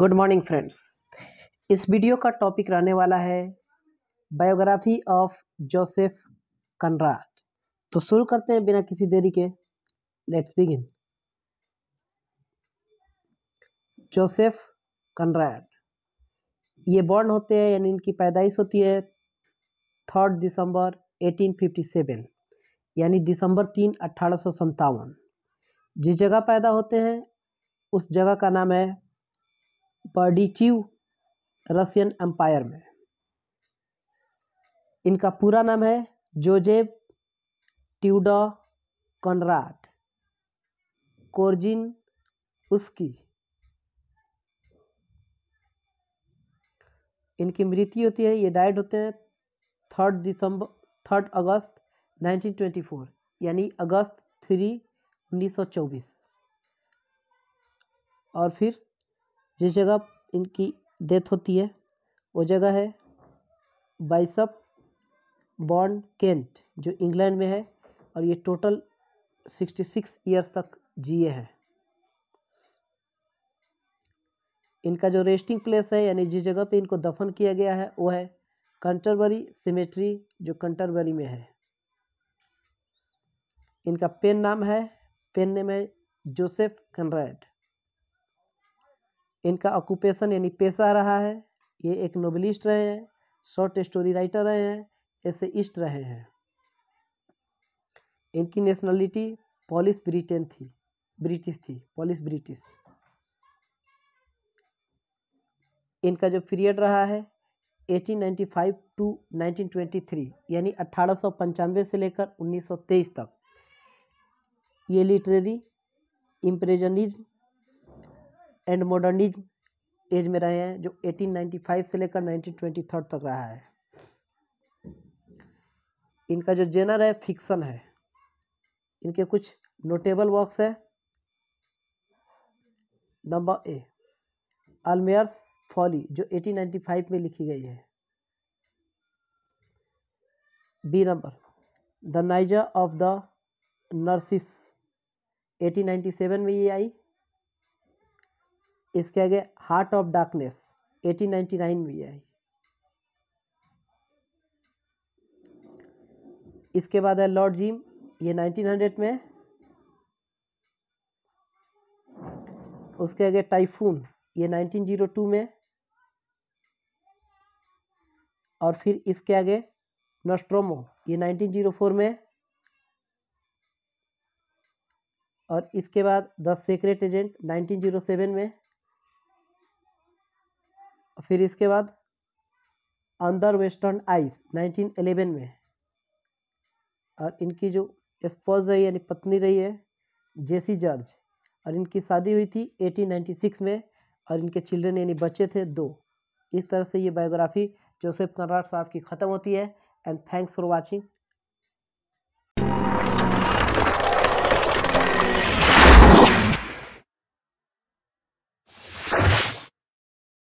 good morning friends इस video का topic रहने वाला है बायोग्राफी ऑफ जोसेफ कनराड तो शुरू करते हैं बिना किसी देरी के लेट्स बिगिन जोसेफ कनराड ये बॉर्न होते हैं यानी इनकी पैदाइश होती है थर्ड दिसंबर 1857 यानी दिसंबर तीन अट्ठारह सौ जिस जगह पैदा होते हैं उस जगह का नाम है पर्डिक्यू रशियन एम्पायर में इनका पूरा नाम है जोजेब ट्यूडो कॉनराड कोर्जिन उसकी इनकी मृत्यु होती है ये डाइड होते हैं थर्ड दिसंबर थर्ड अगस्त 1924 यानी अगस्त थ्री 1924 और फिर जिस जगह इनकी डेथ होती है वो जगह है बाइसअप बॉर्न केंट जो इंग्लैंड में है और ये टोटल सिक्सटी सिक्स ईयर्स तक जिए हैं इनका जो रेस्टिंग प्लेस है यानी जिस जगह पे इनको दफन किया गया है वो है कंटरबरी सिमेट्री जो कंटरबरी में है इनका पेन नाम है पेन नेम है जोसेफ कनरेड इनका ऑक्यूपेशन यानी पेशा रहा है ये एक नोबलिस्ट रहे हैं शॉर्ट स्टोरी राइटर रहे हैं ऐसे इष्ट रहे हैं इनकी नेशनलिटी पॉलिस ब्रिटेन थी ब्रिटिश थी पॉलिस ब्रिटिश इनका जो पीरियड रहा है 1895 टू 1923 यानी अट्ठारह से लेकर 1923 तक ये literary impressionism and modernism age में रहे हैं जो 1895 से लेकर 1923 तक रहा है इनका जो जेनर है फिक्सन है इनके कुछ नोटेबल वर्क्स है नंबर ए अलमेयर्स फॉली जो 1895 में लिखी गई है B number the nigger of the Narcissus 1897 में ये आई इसके आगे हार्ट ऑफ डार्कनेस 1899 में है इसके बाद है लॉर्ड जिम ये 1900 में उसके आगे टाइफून ये 1902 में और फिर इसके आगे नोस्ट्रोमो ये 1904 में और इसके बाद द सीक्रेट एजेंट 1907 में फिर इसके बाद अंदर वेस्टर्न आइस 1911 में और इनकी जो स्पोज रही यानी पत्नी रही है जेसी जॉर्ज और इनकी शादी हुई थी 1896 में और इनके चिल्ड्रन यानी बच्चे थे दो इस तरह से ये बायोग्राफी जोसेफ कर्राट साहब की ख़त्म होती है एंड थैंक्स फॉर वॉचिंग